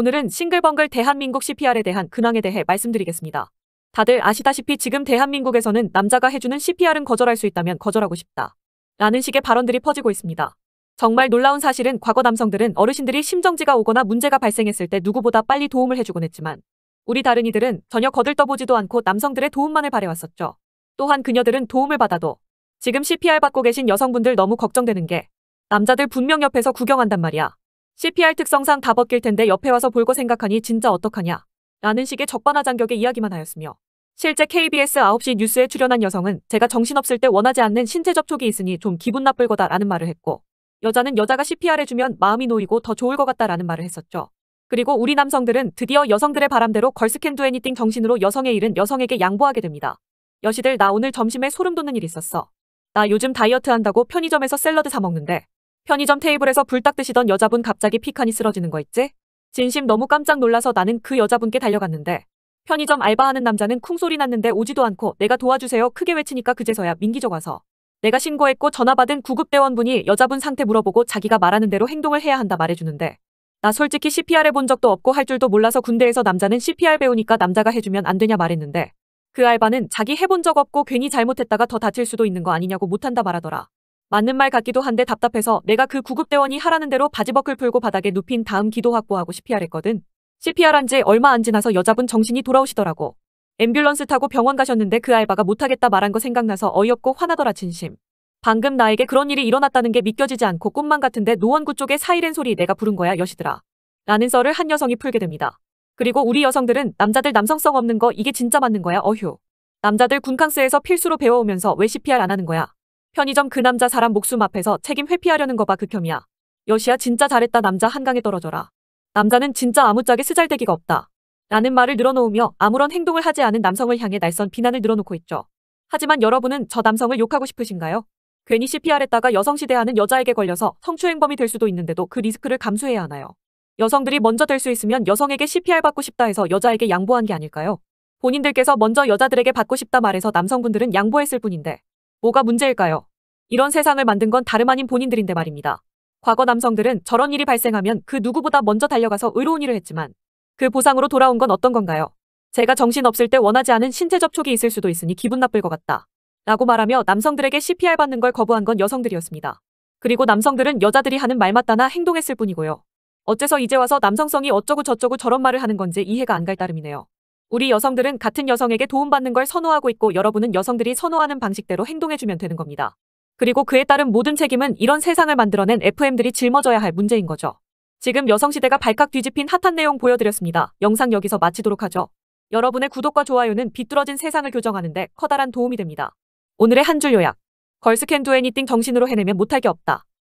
오늘은 싱글벙글 대한민국 CPR에 대한 근황에 대해 말씀드리겠습니다. 다들 아시다시피 지금 대한민국에서는 남자가 해주는 CPR은 거절할 수 있다면 거절하고 싶다. 라는 식의 발언들이 퍼지고 있습니다. 정말 놀라운 사실은 과거 남성들은 어르신들이 심정지가 오거나 문제가 발생했을 때 누구보다 빨리 도움을 해주곤 했지만 우리 다른 이들은 전혀 거들떠보지도 않고 남성들의 도움만을 바래왔었죠. 또한 그녀들은 도움을 받아도 지금 CPR 받고 계신 여성분들 너무 걱정되는 게 남자들 분명 옆에서 구경한단 말이야. CPR 특성상 다 벗길 텐데 옆에 와서 볼 거 생각하니 진짜 어떡하냐. 라는 식의 적반하장격의 이야기만 하였으며 실제 KBS 9시 뉴스에 출연한 여성은 제가 정신없을 때 원하지 않는 신체 접촉이 있으니 좀 기분 나쁠 거다라는 말을 했고 여자는 여자가 CPR 해주면 마음이 놓이고 더 좋을 것 같다라는 말을 했었죠. 그리고 우리 남성들은 드디어 여성들의 바람대로 걸스캔두 애니띵 정신으로 여성의 일은 여성에게 양보하게 됩니다. 여시들 나 오늘 점심에 소름 돋는 일 있었어. 나 요즘 다이어트 한다고 편의점에서 샐러드 사 먹는데 편의점 테이블에서 불닭 드시던 여자분 갑자기 피칸이 쓰러지는 거 있지? 진심 너무 깜짝 놀라서 나는 그 여자분께 달려갔는데 편의점 알바하는 남자는 쿵소리 났는데 오지도 않고 내가 도와주세요 크게 외치니까 그제서야 민기적 와서 내가 신고했고 전화받은 구급대원분이 여자분 상태 물어보고 자기가 말하는 대로 행동을 해야 한다 말해주는데 나 솔직히 CPR 해본 적도 없고 할 줄도 몰라서 군대에서 남자는 CPR 배우니까 남자가 해주면 안 되냐 말했는데 그 알바는 자기 해본 적 없고 괜히 잘못했다가 더 다칠 수도 있는 거 아니냐고 못한다 말하더라. 맞는 말 같기도 한데 답답해서 내가 그 구급대원이 하라는 대로 바지벗을 풀고 바닥에 눕힌 다음 기도 확보하고 CPR 했거든. CPR 한 지 얼마 안 지나서 여자분 정신이 돌아오시더라고. 앰뷸런스 타고 병원 가셨는데 그 알바가 못하겠다 말한 거 생각나서 어이없고 화나더라 진심. 방금 나에게 그런 일이 일어났다는 게 믿겨지지 않고 꿈만 같은데 노원구 쪽에 사이렌 소리 내가 부른 거야 여시더라 라는 썰을 한 여성이 풀게 됩니다. 그리고 우리 여성들은 남자들 남성성 없는 거 이게 진짜 맞는 거야 어휴. 남자들 군캉스에서 필수로 배워오면서 왜 CPR 안 하는 거야. 편의점 그 남자 사람 목숨 앞에서 책임 회피하려는 거 봐 극혐이야. 그 여시야 진짜 잘했다 남자 한강에 떨어져라. 남자는 진짜 아무짝에 스잘대기가 없다. 라는 말을 늘어놓으며 아무런 행동을 하지 않은 남성을 향해 날선 비난을 늘어놓고 있죠. 하지만 여러분은 저 남성을 욕하고 싶으신가요? 괜히 CPR 했다가 여성시대하는 여자에게 걸려서 성추행범이 될 수도 있는데도 그 리스크를 감수해야 하나요? 여성들이 먼저 될 수 있으면 여성에게 CPR 받고 싶다 해서 여자에게 양보한 게 아닐까요? 본인들께서 먼저 여자들에게 받고 싶다 말해서 남성분들은 양보했을 뿐인데 뭐가 문제일까요? 이런 세상을 만든 건 다름 아닌 본인들인데 말입니다. 과거 남성들은 저런 일이 발생하면 그 누구보다 먼저 달려가서 의로운 일을 했지만 그 보상으로 돌아온 건 어떤 건가요? 제가 정신없을 때 원하지 않은 신체 접촉이 있을 수도 있으니 기분 나쁠 것 같다. 라고 말하며 남성들에게 CPR 받는 걸 거부한 건 여성들이었습니다. 그리고 남성들은 여자들이 하는 말만 따나 행동했을 뿐이고요. 어째서 이제 와서 남성성이 어쩌고 저쩌고 저런 말을 하는 건지 이해가 안 갈 따름이네요. 우리 여성들은 같은 여성에게 도움받는 걸 선호하고 있고 여러분은 여성들이 선호하는 방식대로 행동해주면 되는 겁니다. 그리고 그에 따른 모든 책임은 이런 세상을 만들어낸 FM들이 짊어져야 할 문제인 거죠. 지금 여성시대가 발칵 뒤집힌 핫한 내용 보여드렸습니다. 영상 여기서 마치도록 하죠. 여러분의 구독과 좋아요는 비뚤어진 세상을 교정하는데 커다란 도움이 됩니다. 오늘의 한 줄 요약. 걸스캔 두애니띵 정신으로 해내면 못할 게 없다.